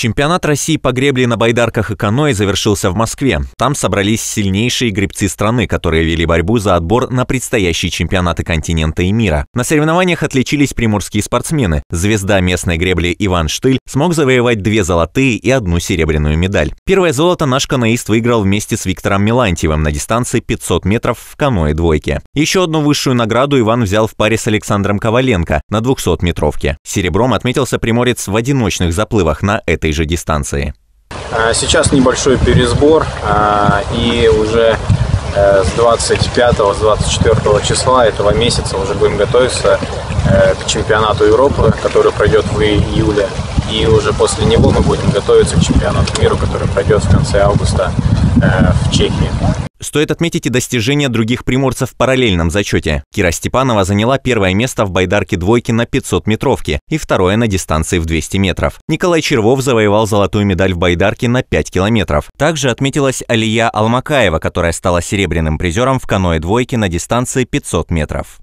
Чемпионат России по гребле на байдарках и каноэ завершился в Москве. Там собрались сильнейшие гребцы страны, которые вели борьбу за отбор на предстоящие чемпионаты континента и мира. На соревнованиях отличились приморские спортсмены. Звезда местной гребли Иван Штыль смог завоевать две золотые и одну серебряную медаль. Первое золото наш каноист выиграл вместе с Виктором Милантьевым на дистанции 500 метров в каноэ двойке. Еще одну высшую награду Иван взял в паре с Александром Коваленко на 200-метровке. Серебром отметился приморец в одиночных заплывах на этой этой же дистанции. А, сейчас небольшой пересбор, а, и уже э, с 25-24 с 24 числа этого месяца уже будем готовиться э, к чемпионату Европы, который пройдет в июле. И уже после него мы будем готовиться к чемпионату мира, который пройдет в конце августа Э, в Чехии. Стоит отметить и достижения других приморцев в параллельном зачете. Кира Степанова заняла первое место в байдарке двойки на 500 метровке и второе на дистанции в 200 метров. Николай Червов завоевал золотую медаль в байдарке на 5 километров. Также отметилась Алия Алмакаева, которая стала серебряным призером в каное двойки на дистанции 500 метров.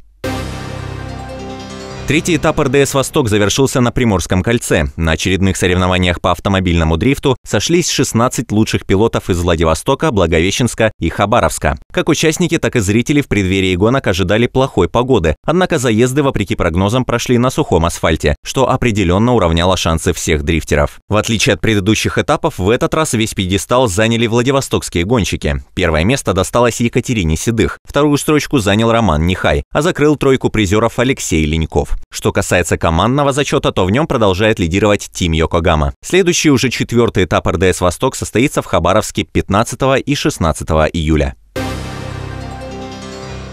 Третий этап РДС «Восток» завершился на Приморском кольце. На очередных соревнованиях по автомобильному дрифту сошлись 16 лучших пилотов из Владивостока, Благовещенска и Хабаровска. Как участники, так и зрители в преддверии гонок ожидали плохой погоды, однако заезды, вопреки прогнозам, прошли на сухом асфальте, что определенно уравняло шансы всех дрифтеров. В отличие от предыдущих этапов, в этот раз весь пьедестал заняли владивостокские гонщики. Первое место досталось Екатерине Седых, вторую строчку занял Роман Нехай, а закрыл тройку призеров Алексей Леньков. Что касается командного зачета, то в нем продолжает лидировать Тим Йокогама. Следующий уже четвертый этап РДС «Восток» состоится в Хабаровске 15 и 16 июля.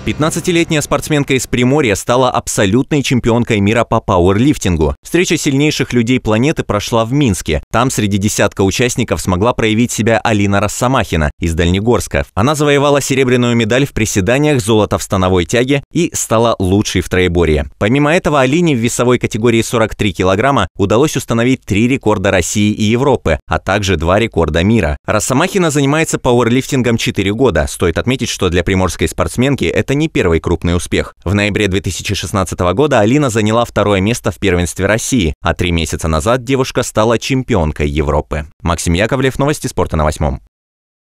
15-летняя спортсменка из Приморья стала абсолютной чемпионкой мира по пауэрлифтингу. Встреча сильнейших людей планеты прошла в Минске. Там среди десятка участников смогла проявить себя Алина Росомахина из Дальнегорска. Она завоевала серебряную медаль в приседаниях, золото в становой тяге и стала лучшей в троеборье. Помимо этого, Алине в весовой категории 43 килограмма удалось установить три рекорда России и Европы, а также два рекорда мира. Росомахина занимается пауэрлифтингом 4 года. Стоит отметить, что для приморской спортсменки это это не первый крупный успех. В ноябре 2016 года Алина заняла второе место в первенстве России, а три месяца назад девушка стала чемпионкой Европы. Максим Яковлев, новости спорта на восьмом.